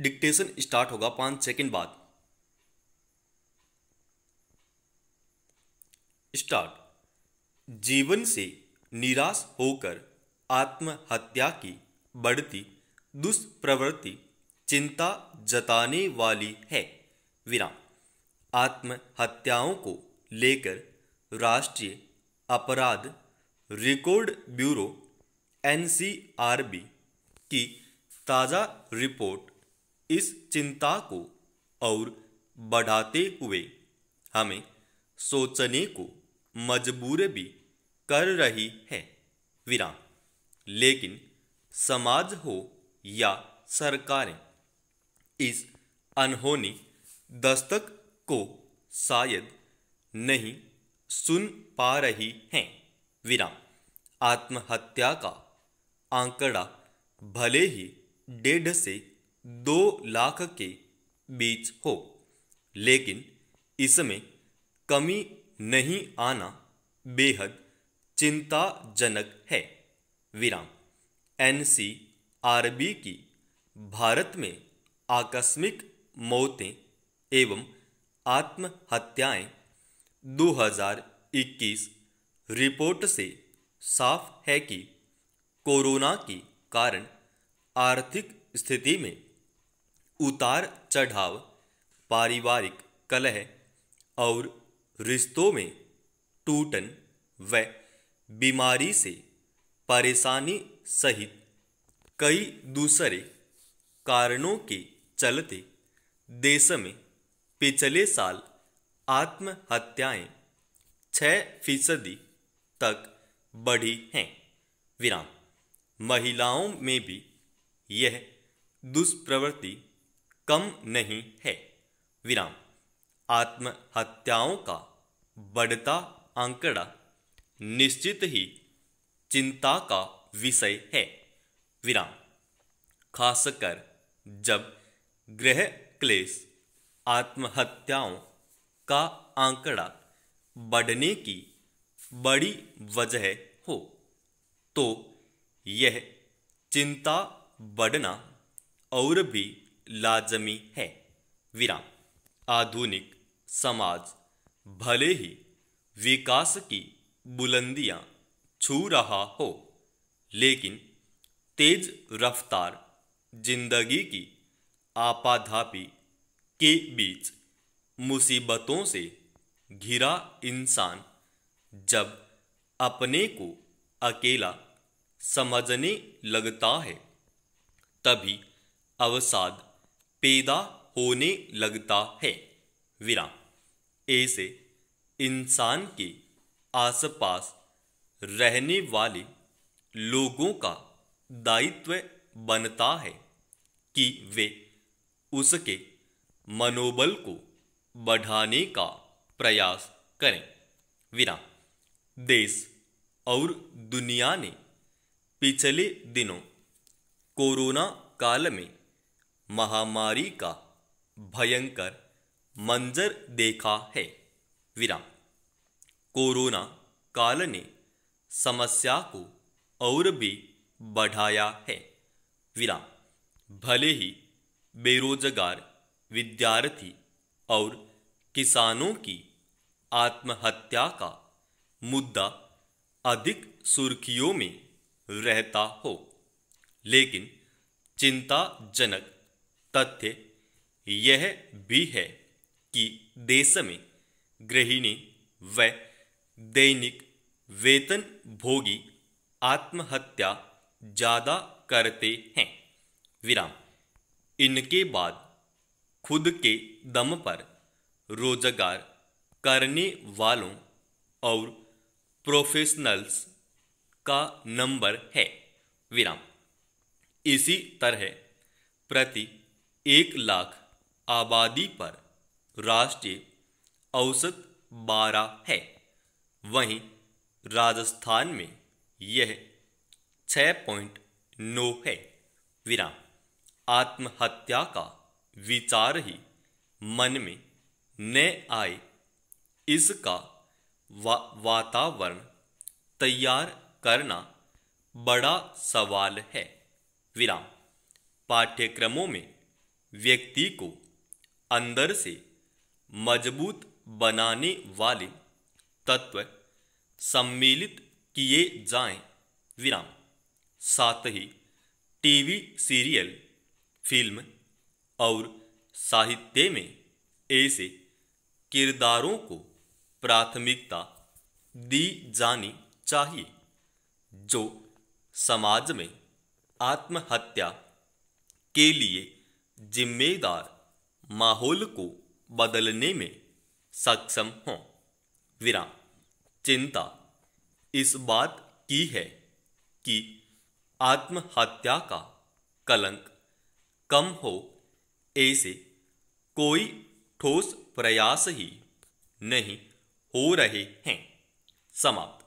dictation start होगा पांच second बाद स्टार्ट जीवन से निराश होकर आत्महत्या की बढ़ती दुष्प्रवृत्ति चिंता जताने वाली है विराम आत्महत्याओं को लेकर राष्ट्रीय अपराध रिकॉर्ड ब्यूरो एनसीआरबी की ताज़ा रिपोर्ट इस चिंता को और बढ़ाते हुए हमें सोचने को मजबूर भी कर रही है विराम लेकिन समाज हो या सरकारें इस अनहोनी दस्तक को शायद नहीं सुन पा रही हैं विराम आत्महत्या का आंकड़ा भले ही डेढ़ से दो लाख के बीच हो लेकिन इसमें कमी नहीं आना बेहद चिंताजनक है विराम एन सी आर बी की भारत में आकस्मिक मौतें एवं आत्महत्याएं 2021 रिपोर्ट से साफ है कि कोरोना के कारण आर्थिक स्थिति में उतार चढ़ाव पारिवारिक कलह और रिश्तों में टूटन व बीमारी से परेशानी सहित कई दूसरे कारणों के चलते देश में पिछले साल आत्महत्याएं छः फीसदी तक बढ़ी हैं विराम महिलाओं में भी यह दुष्प्रवृत्ति कम नहीं है विराम आत्महत्याओं का बढ़ता आंकड़ा निश्चित ही चिंता का विषय है विराम खासकर जब गृह क्लेश आत्महत्याओं का आंकड़ा बढ़ने की बड़ी वजह हो तो यह चिंता बढ़ना और भी लाजमी है विराम आधुनिक समाज भले ही विकास की बुलंदियां छू रहा हो लेकिन तेज रफ्तार जिंदगी की आपाधापी के बीच मुसीबतों से घिरा इंसान जब अपने को अकेला समझने लगता है तभी अवसाद पैदा होने लगता है विराम ऐसे इंसान के आसपास रहने वाले लोगों का दायित्व बनता है कि वे उसके मनोबल को बढ़ाने का प्रयास करें विराम देश और दुनिया ने पिछले दिनों कोरोना काल में महामारी का भयंकर मंजर देखा है विराम कोरोना काल ने समस्या को और भी बढ़ाया है विराम भले ही बेरोजगार विद्यार्थी और किसानों की आत्महत्या का मुद्दा अधिक सुर्खियों में रहता हो लेकिन चिंताजनक तथ्य यह भी है कि देश में गृहिणी व दैनिक वेतन भोगी आत्महत्या ज़्यादा करते हैं विराम इनके बाद खुद के दम पर रोजगार करने वालों और प्रोफेशनल्स का नंबर है विराम इसी तरह प्रति एक लाख आबादी पर राष्ट्रीय औसत बारह है वहीं राजस्थान में यह छ पॉइंट नौ है विराम आत्महत्या का विचार ही मन में न आए इसका वा, वातावरण तैयार करना बड़ा सवाल है विराम पाठ्यक्रमों में व्यक्ति को अंदर से मजबूत बनाने वाले तत्व सम्मिलित किए जाएं विराम साथ ही टीवी सीरियल फिल्म और साहित्य में ऐसे किरदारों को प्राथमिकता दी जानी चाहिए जो समाज में आत्महत्या के लिए जिम्मेदार माहौल को बदलने में सक्षम हों विराम चिंता इस बात की है कि आत्महत्या का कलंक कम हो ऐसे कोई ठोस प्रयास ही नहीं हो रहे हैं समाप्त